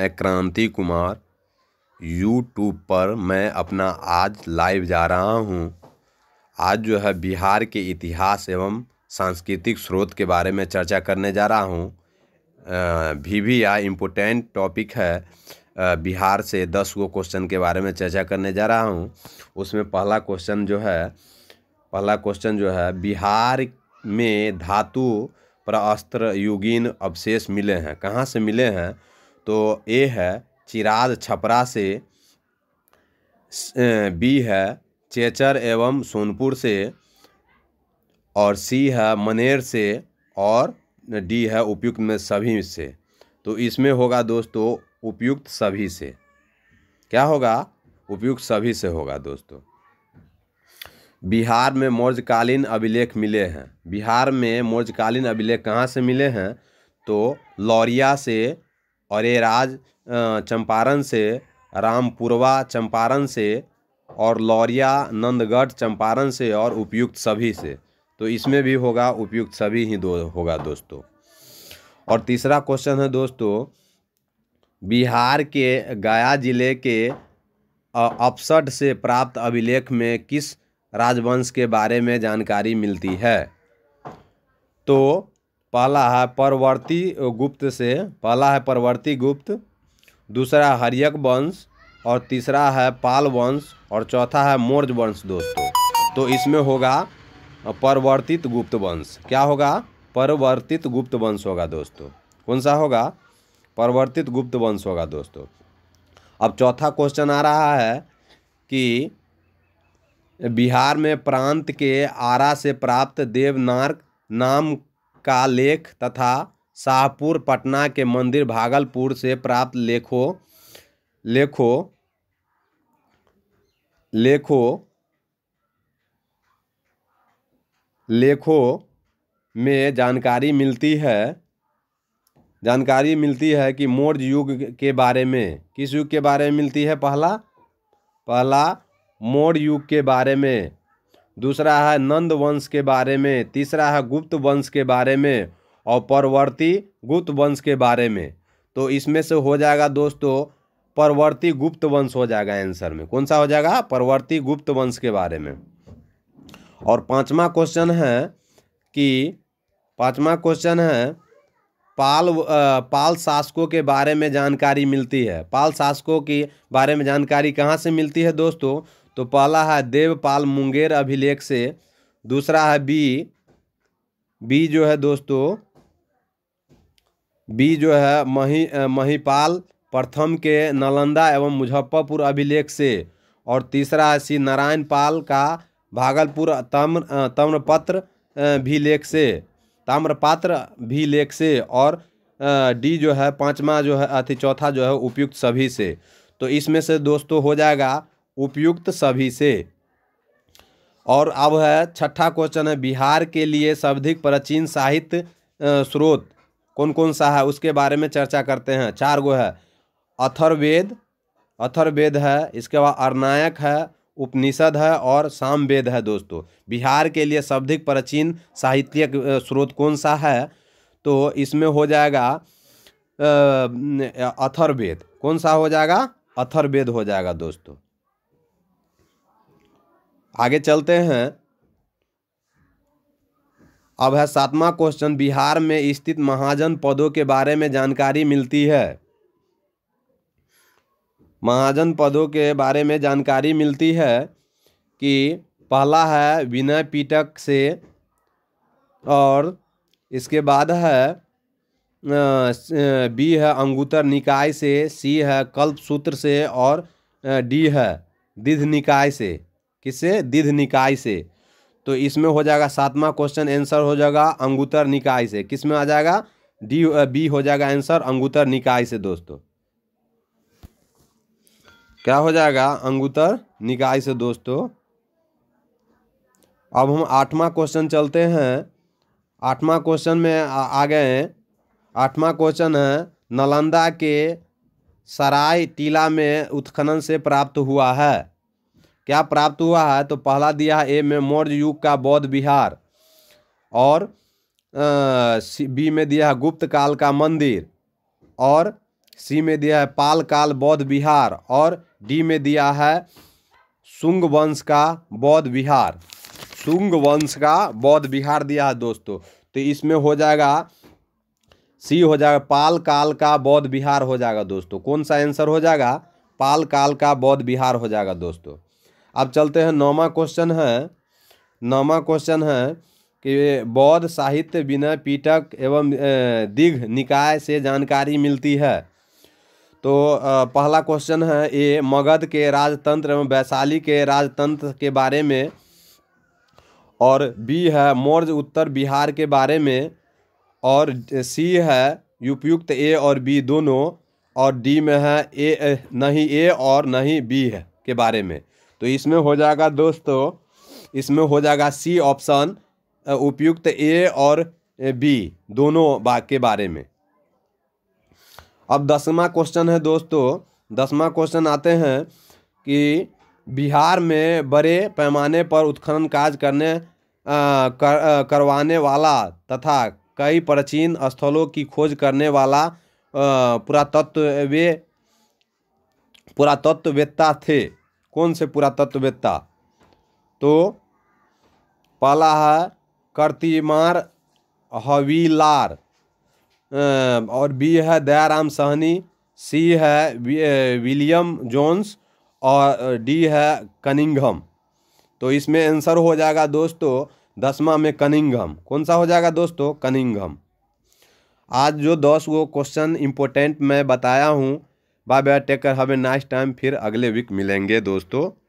मैं क्रांति कुमार यूट्यूब पर मैं अपना आज लाइव जा रहा हूँ आज जो है बिहार के इतिहास एवं सांस्कृतिक स्रोत के बारे में चर्चा करने जा रहा हूँ भी भी या इम्पोर्टेंट टॉपिक है बिहार से दस गो क्वेश्चन के बारे में चर्चा करने जा रहा हूँ उसमें पहला क्वेश्चन जो है पहला क्वेश्चन जो है बिहार में धातु पर अस्त्र युगीन अवशेष मिले हैं कहाँ से मिले हैं तो ए है चिराद छपरा से बी है चेचर एवं सोनपुर से और सी है मनेर से और डी है उपयुक्त में सभी से तो इसमें होगा दोस्तों उपयुक्त सभी से क्या होगा उपयुक्त सभी से होगा दोस्तों बिहार में मौर्यकालीन अभिलेख मिले हैं बिहार में मौर्यकालीन अभिलेख कहाँ से मिले हैं तो लौरिया से और ये राज चंपारण से रामपुरवा चंपारण से और लौरिया नंदगढ़ चंपारण से और उपयुक्त सभी से तो इसमें भी होगा उपयुक्त सभी ही दो होगा दोस्तों और तीसरा क्वेश्चन है दोस्तों बिहार के गया जिले के अपसठ से प्राप्त अभिलेख में किस राजवंश के बारे में जानकारी मिलती है तो पहला है परवर्ती गुप्त से पहला है परवर्ती गुप्त दूसरा हरियक वंश और तीसरा है पाल वंश और चौथा है मौर्य वंश दोस्तों तो इसमें होगा परवर्तित गुप्त वंश क्या होगा परवर्तित गुप्त वंश होगा दोस्तों कौन सा होगा परवर्तित गुप्त वंश होगा दोस्तों अब चौथा क्वेश्चन आ रहा है कि बिहार में प्रांत के आरा से प्राप्त देवनार्क नाम का लेख तथा शाहपुर पटना के मंदिर भागलपुर से प्राप्त लेखो लेखो लेखो लेखों में जानकारी मिलती है जानकारी मिलती है कि मौर्य युग के बारे में किस युग के बारे में मिलती है पहला पहला मौर्य युग के बारे में दूसरा है नंद वंश के बारे में तीसरा है गुप्त वंश के बारे में और परवर्ती गुप्त वंश के बारे में तो इसमें से हो जाएगा दोस्तों परवर्ती गुप्त वंश हो जाएगा आंसर में कौन सा हो जाएगा परवर्ती गुप्त वंश के बारे में और पांचवा क्वेश्चन है कि पांचवा क्वेश्चन है पाल पाल शासकों के बारे में जानकारी मिलती है पाल शासकों के बारे में जानकारी कहाँ से मिलती है दोस्तों तो पहला है देवपाल मुंगेर अभिलेख से दूसरा है बी बी जो है दोस्तों बी जो है मही महीपाल प्रथम के नालंदा एवं मुजफ्फरपुर अभिलेख से और तीसरा है श्री नारायण पाल का भागलपुर तम्र तम्रपत्र भी लेख से ताम्रपात्र भी लेख से और डी जो है पांचवा जो है अति चौथा जो है उपयुक्त सभी से तो इसमें से दोस्तों हो जाएगा उपयुक्त सभी से और अब है छठा क्वेश्चन है बिहार के लिए सर्वाधिक प्राचीन साहित्य स्रोत कौन कौन सा है उसके बारे में चर्चा करते हैं चार गो है अथर्वेद अथर्वेद है इसके बाद अर्नायक है उपनिषद है और सामवेद है दोस्तों बिहार के लिए सर्वाधिक प्राचीन साहित्यिक स्रोत कौन सा है तो इसमें हो जाएगा अथर्वेद कौन सा हो जाएगा अथर्वेद हो जाएगा दोस्तों आगे चलते हैं अब है सातवां क्वेश्चन बिहार में स्थित महाजन पदों के बारे में जानकारी मिलती है महाजन पदों के बारे में जानकारी मिलती है कि पहला है विनय पीटक से और इसके बाद है बी है अंगूतर निकाय से सी है कल्प सूत्र से और डी है दिध निकाय से किससे दीध निकाय से तो इसमें हो जाएगा सातवां क्वेश्चन आंसर हो जाएगा अंगुतर निकाय से किस में आ जाएगा डी बी हो जाएगा आंसर अंगुतर निकाय से दोस्तों क्या हो जाएगा अंगुतर निकाय से दोस्तों अब हम आठवां क्वेश्चन चलते हैं आठवां क्वेश्चन में आ, आ गए आठवां क्वेश्चन है नालंदा के सराय टीला में उत्खनन से प्राप्त हुआ है क्या प्राप्त हुआ है तो पहला दिया है ए में मौर्य युग का बौद्ध विहार और बी में दिया है गुप्त काल का मंदिर और सी में दिया है पाल काल बौद्ध विहार और डी में दिया है शुंग वंश का बौद्ध विहार शुंग वंश का बौद्ध विहार दिया है दोस्तों तो इसमें हो जाएगा सी हो जाएगा पाल काल का बौद्ध विहार हो जाएगा दोस्तों कौन सा आंसर हो जाएगा पाल काल का बौद्ध विहार हो जाएगा दोस्तों अब चलते हैं नौवा क्वेश्चन है नौवा क्वेश्चन है कि बौद्ध साहित्य बिना पीटक एवं दीघ निकाय से जानकारी मिलती है तो पहला क्वेश्चन है ये मगध के राजतंत्र एवं वैशाली के राजतंत्र के बारे में और बी है मौर्य उत्तर बिहार के बारे में और सी है उपयुक्त ए और बी दोनों और डी में है ए नहीं ए और नहीं बी है के बारे में तो इसमें हो जाएगा दोस्तों इसमें हो जाएगा सी ऑप्शन उपयुक्त ए और बी दोनों बाग के बारे में अब दसवा क्वेश्चन है दोस्तों दसवा क्वेश्चन आते हैं कि बिहार में बड़े पैमाने पर उत्खनन कार्य करने आ, कर, आ, करवाने वाला तथा कई प्राचीन स्थलों की खोज करने वाला पुरातत्व वे पुरातत्ववेत्ता थे कौन से पुरातत्ववेत्ता तो पहला है करतीमार हवीलार अं, और बी है दयाराम सहनी सी है विलियम जोन्स और डी है कनिंगम तो इसमें आंसर हो जाएगा दोस्तों दसवा में कनिंगम कौन सा हो जाएगा दोस्तों कनिंगम आज जो दस वो क्वेश्चन इम्पोर्टेंट मैं बताया हूँ bye bye take care have a nice time फिर अगले वीक मिलेंगे दोस्तों